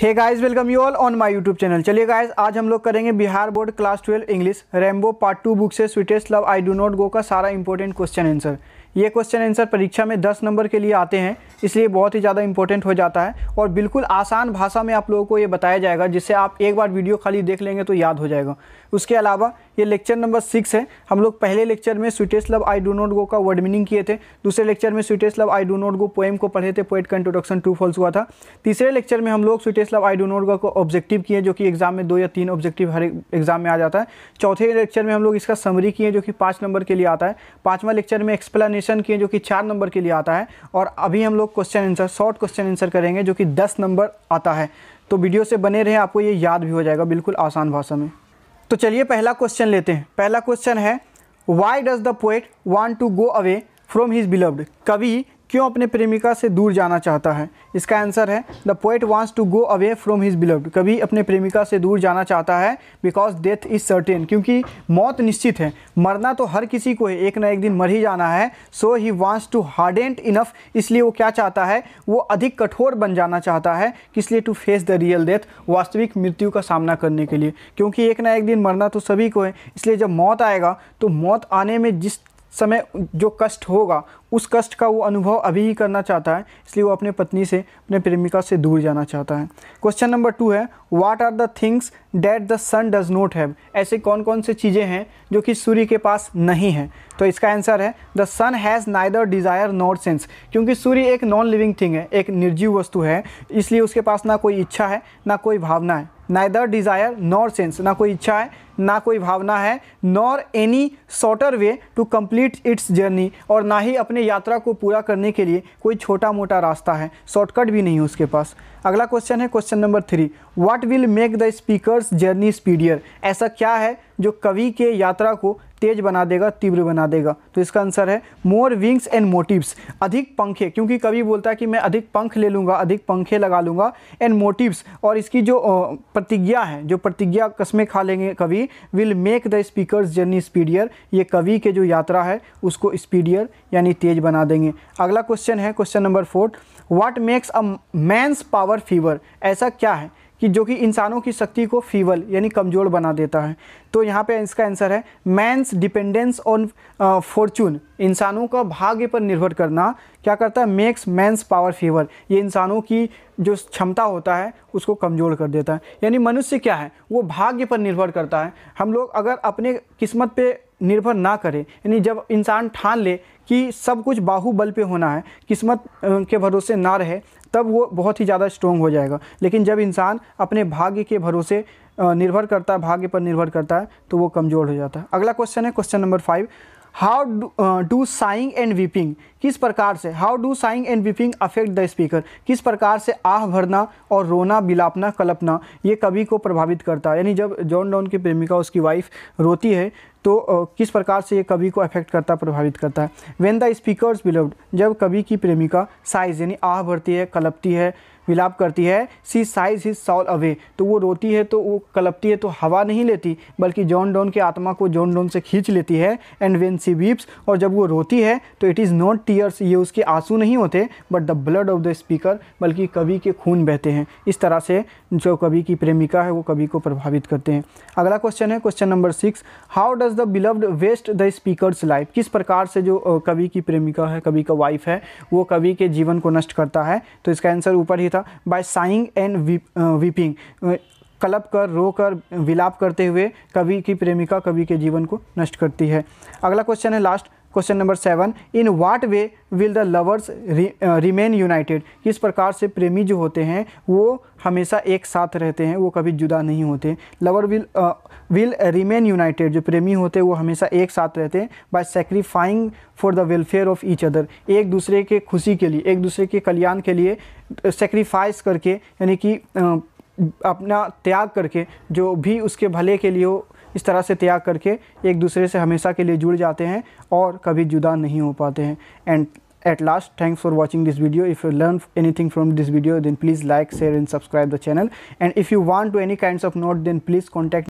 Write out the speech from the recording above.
hey guys welcome you all on my YouTube channel चलिए guys आज हम लोग करेंगे Bihar board class twelve English Rainbow part two book से sweetest love I do not go का सारा इंपॉर्टेंट क्वेश्चन आंसर ये क्वेश्चन आंसर परीक्षा में दस नंबर के लिए आते हैं इसलिए बहुत ही ज़्यादा इंपॉर्टेंट हो जाता है और बिल्कुल आसान भाषा में आप लोगों को ये बताया जाएगा जिससे आप एक बार वीडियो खाली देख लेंगे तो याद हो जाएगा उसके अलावा ये लेक्चर नंबर सिक्स है हम लोग पहले लेक्चर में sweetest love I do not go का वर्ड मीनिंग किए थे दूसरे लेक्चर में sweetest love I do not go poem को पढ़े थे पोएट का इंट्रोडक्शन टू फॉल्स हुआ था तीसरे लेक्चर में हम लोग sweetest love I do not go को ऑब्जेक्टिव किए जो कि एग्जाम में दो या तीन ऑब्जेक्टिव हर एग्जाम में आ जाता है चौथे लेक्चर में हम लोग इसका समरी किए जो कि पाँच नंबर के लिए आता है पाँचवा लेक्चर में एक्सप्लेनेशन क्वेश्चन किए जो कि चार नंबर के लिए आता है और अभी हम लोग question answer short question answer करेंगे जो कि दस नंबर आता है तो वीडियो से बने रहें आपको ये याद भी हो जाएगा बिल्कुल आसान भाषा में तो चलिए पहला क्वेश्चन लेते हैं पहला क्वेश्चन है why does the poet want to go away from his beloved कवि क्यों अपने प्रेमिका से दूर जाना चाहता है इसका आंसर है the poet wants to go away from his beloved कभी अपने प्रेमिका से दूर जाना चाहता है बिकॉज डेथ इज सर्टेन क्योंकि मौत निश्चित है मरना तो हर किसी को है एक ना एक दिन मर ही जाना है so he wants to harden enough इसलिए वो क्या चाहता है वो अधिक कठोर बन जाना चाहता है किस लिए to face the real death वास्तविक मृत्यु का सामना करने के लिए क्योंकि एक ना एक दिन मरना तो सभी को है इसलिए जब मौत आएगा तो मौत आने में जिस समय जो कष्ट होगा उस कष्ट का वो अनुभव अभी ही करना चाहता है इसलिए वो अपने पत्नी से अपने प्रेमिका से दूर जाना चाहता है क्वेश्चन नंबर टू है what are the things that the sun does not have ऐसे कौन कौन से चीज़ें हैं जो कि सूर्य के पास नहीं है तो इसका आंसर है the sun has neither desire not sense क्योंकि सूर्य एक नॉन लिविंग थिंग है एक निर्जीव वस्तु है इसलिए उसके पास ना कोई इच्छा है ना कोई भावना है नाइदर डिज़ायर नॉट सेंस ना कोई इच्छा है ना कोई भावना है nor any shorter way to complete its journey और ना ही अपने यात्रा को पूरा करने के लिए कोई छोटा मोटा रास्ता है शॉर्टकट भी नहीं है उसके पास अगला क्वेश्चन है question number three what will make the speaker's journey speedier ऐसा क्या है जो कवि के यात्रा को तेज बना देगा तीव्र बना देगा तो इसका आंसर है मोर विंग्स एंड मोटिव्स अधिक पंखे क्योंकि कवि बोलता है कि मैं अधिक पंख ले लूँगा अधिक पंखे लगा लूँगा एंड मोटिव्स और इसकी जो प्रतिज्ञा है जो प्रतिज्ञा कस्में खा लेंगे कवि journey will make the speaker journey speedier ये कवि के जो यात्रा है उसको स्पीडियर यानी तेज बना देंगे अगला क्वेश्चन है question number fourth what makes a man's power fever ऐसा क्या है कि जो कि इंसानों की शक्ति को फीवल यानी कमज़ोर बना देता है तो यहाँ पे इसका आंसर है मैंस डिपेंडेंस ऑन फॉर्चून इंसानों का भाग्य पर निर्भर करना क्या करता है मेक्स मैंस पावर फीवर ये इंसानों की जो क्षमता होता है उसको कमज़ोर कर देता है यानी मनुष्य क्या है वो भाग्य पर निर्भर करता है हम लोग अगर अपने किस्मत पे निर्भर ना करें यानी जब इंसान ठान ले कि सब कुछ बाहुबल पे होना है किस्मत के भरोसे ना रहे तब वो बहुत ही ज़्यादा स्ट्रोंग हो जाएगा लेकिन जब इंसान अपने भाग्य के भरोसे निर्भर करता है भाग्य पर निर्भर करता है तो वो कमज़ोर हो जाता है अगला क्वेश्चन है question number five how do sighing and weeping किस प्रकार से how do sighing and weeping affect the speaker किस प्रकार से आह भरना और रोना बिलापना कलपना ये कवि को प्रभावित करता है यानी जब जॉन डॉन की प्रेमिका उसकी वाइफ रोती है तो किस प्रकार से ये कवि को अफेक्ट करता प्रभावित करता है वेन द स्पीकर्स बिलव्ड जब कवि की प्रेमिका साइज यानी आह भरती है कलपती है विलाप करती है she sighs his soul away तो वो रोती है तो वो कलपती है तो हवा नहीं लेती बल्कि जॉन डॉन के आत्मा को जॉन डॉन से खींच लेती है एंड वेन सी वीप्स और जब वो रोती है तो इट इज़ नॉट टीयर्स ये उसके आंसू नहीं होते but the blood of the speaker बल्कि कवि के खून बहते हैं इस तरह से जो कवि की प्रेमिका है वो कवि को प्रभावित करते हैं अगला क्वेश्चन है question number six how does the beloved waste the speaker's life किस प्रकार से जो कवि की प्रेमिका है कवि का वाइफ है वो कवि के जीवन को नष्ट करता है तो इसका आंसर ऊपर ही था बाय साइंग एंड वीपिंग कलप कर रो कर विलाप करते हुए कवि की प्रेमिका कवि के जीवन को नष्ट करती है अगला क्वेश्चन है last question number seven in what way will the lovers remain united किस प्रकार से प्रेमी जो होते हैं वो हमेशा एक साथ रहते हैं वो कभी जुदा नहीं होते lover will will remain united जो प्रेमी होते हैं वो हमेशा एक साथ रहते हैं by sacrificing for the welfare of each other एक दूसरे के खुशी के लिए एक दूसरे के कल्याण के लिए सेक्रीफाइस uh, करके यानी कि uh, अपना त्याग करके जो भी उसके भले के लिए हो इस तरह से त्याग करके एक दूसरे से हमेशा के लिए जुड़ जाते हैं और कभी जुदा नहीं हो पाते हैं and at last thanks for watching this video if you learn anything from this video then please like share and subscribe the channel and if you want to any kind of note then please contact